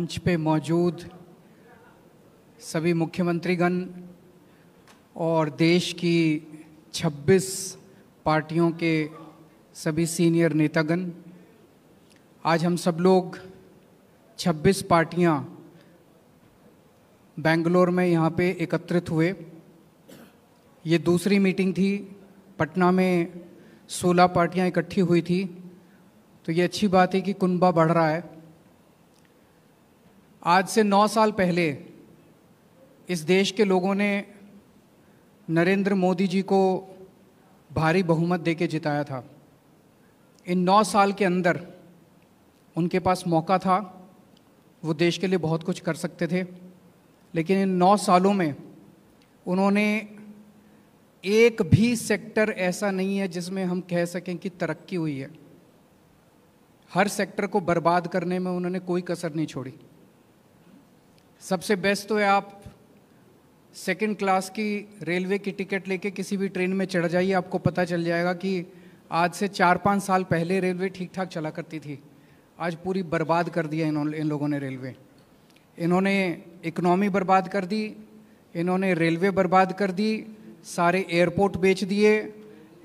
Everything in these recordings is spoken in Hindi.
मंच पे मौजूद सभी मुख्यमंत्रीगण और देश की 26 पार्टियों के सभी सीनियर नेतागण आज हम सब लोग 26 पार्टियां बेंगलोर में यहाँ पे एकत्रित हुए ये दूसरी मीटिंग थी पटना में 16 पार्टियां इकट्ठी हुई थी तो ये अच्छी बात है कि कुनबा बढ़ रहा है आज से नौ साल पहले इस देश के लोगों ने नरेंद्र मोदी जी को भारी बहुमत देके जिताया था इन नौ साल के अंदर उनके पास मौका था वो देश के लिए बहुत कुछ कर सकते थे लेकिन इन नौ सालों में उन्होंने एक भी सेक्टर ऐसा नहीं है जिसमें हम कह सकें कि तरक्की हुई है हर सेक्टर को बर्बाद करने में उन्होंने कोई कसर नहीं छोड़ी सबसे बेस्ट तो है आप सेकंड क्लास की रेलवे की टिकट लेके किसी भी ट्रेन में चढ़ जाइए आपको पता चल जाएगा कि आज से चार पाँच साल पहले रेलवे ठीक ठाक चला करती थी आज पूरी बर्बाद कर दिया इन्होंने इन लोगों ने रेलवे इन्होंने इकनॉमी बर्बाद कर दी इन्होंने रेलवे बर्बाद कर दी सारे एयरपोर्ट बेच दिए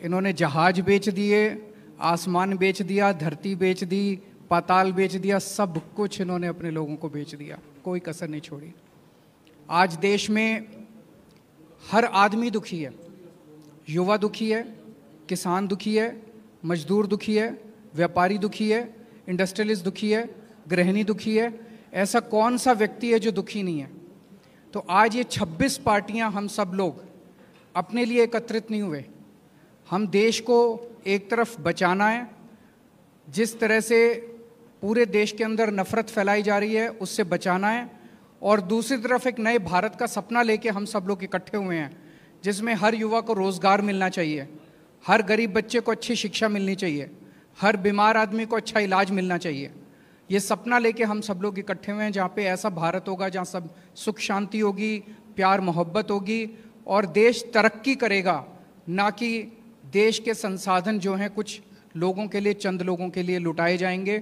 इन्होंने जहाज़ बेच दिए आसमान बेच दिया धरती बेच दी पाताल बेच दिया सब कुछ इन्होंने अपने लोगों को बेच दिया कोई कसर नहीं छोड़ी आज देश में हर आदमी दुखी है युवा दुखी है किसान दुखी है मजदूर दुखी है व्यापारी दुखी है इंडस्ट्रियलिस्ट दुखी है गृहिणी दुखी है ऐसा कौन सा व्यक्ति है जो दुखी नहीं है तो आज ये 26 पार्टियां हम सब लोग अपने लिए एकत्रित नहीं हुए हम देश को एक तरफ बचाना है जिस तरह से पूरे देश के अंदर नफरत फैलाई जा रही है उससे बचाना है और दूसरी तरफ एक नए भारत का सपना लेके हम सब लोग इकट्ठे हुए हैं जिसमें हर युवा को रोज़गार मिलना चाहिए हर गरीब बच्चे को अच्छी शिक्षा मिलनी चाहिए हर बीमार आदमी को अच्छा इलाज मिलना चाहिए ये सपना लेके हम सब लोग इकट्ठे हुए हैं जहाँ पे ऐसा भारत होगा जहाँ सब सुख शांति होगी प्यार मोहब्बत होगी और देश तरक्की करेगा ना कि देश के संसाधन जो हैं कुछ लोगों के लिए चंद लोगों के लिए लुटाए जाएंगे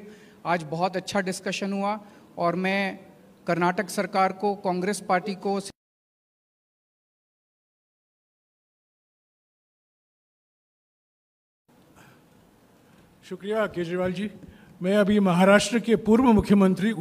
आज बहुत अच्छा डिस्कशन हुआ और मैं कर्नाटक सरकार को कांग्रेस पार्टी को शुक्रिया केजरीवाल जी मैं अभी महाराष्ट्र के पूर्व मुख्यमंत्री